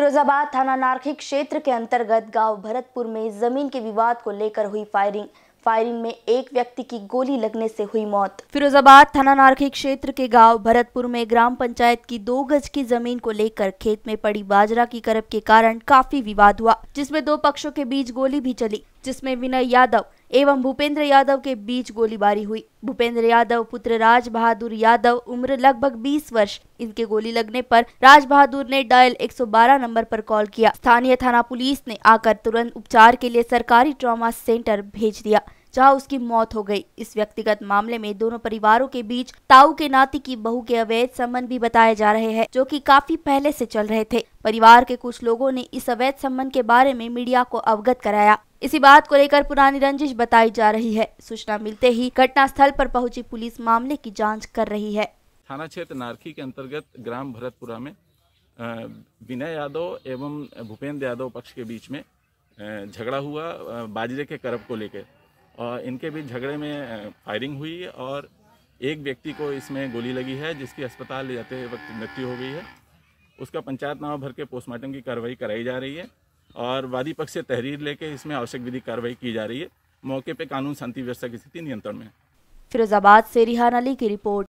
फिरोजाबाद थाना नारखी क्षेत्र के अंतर्गत गांव भरतपुर में जमीन के विवाद को लेकर हुई फायरिंग फायरिंग में एक व्यक्ति की गोली लगने से हुई मौत फिरोजाबाद थाना नारखी क्षेत्र के गांव भरतपुर में ग्राम पंचायत की दो गज की जमीन को लेकर खेत में पड़ी बाजरा की करप के कारण काफी विवाद हुआ जिसमें दो पक्षों के बीच गोली भी चली जिसमें विनय यादव एवं भूपेंद्र यादव के बीच गोलीबारी हुई भूपेंद्र यादव पुत्र राज बहादुर यादव उम्र लगभग 20 वर्ष इनके गोली लगने पर राज बहादुर ने डायल 112 नंबर पर कॉल किया स्थानीय थाना पुलिस ने आकर तुरंत उपचार के लिए सरकारी ट्रॉमा सेंटर भेज दिया जहां उसकी मौत हो गई इस व्यक्तिगत मामले में दोनों परिवारों के बीच ताऊ के नाती की बहू के अवैध संबंध भी बताए जा रहे हैं जो कि काफी पहले से चल रहे थे परिवार के कुछ लोगों ने इस अवैध संबंध के बारे में मीडिया को अवगत कराया इसी बात को लेकर पुरानी रंजिश बताई जा रही है सूचना मिलते ही घटना स्थल पर पहुँची पुलिस मामले की जाँच कर रही है थाना क्षेत्र नारखी के अंतर्गत ग्राम भरतपुरा में विनय यादव एवं भूपेंद्र यादव पक्ष के बीच में झगड़ा हुआ बाजरे के करब को लेकर और इनके बीच झगड़े में फायरिंग हुई और एक व्यक्ति को इसमें गोली लगी है जिसकी अस्पताल ले जाते वक्त मृत्यु हो गई है उसका पंचायतनामा भर के पोस्टमार्टम की कार्रवाई कराई जा रही है और वादी पक्ष से तहरीर लेके इसमें आवश्यक विधि कार्रवाई की जा रही है मौके पर कानून शांति व्यवस्था की स्थिति नियंत्रण में फिरोजाबाद से रिहान अली की रिपोर्ट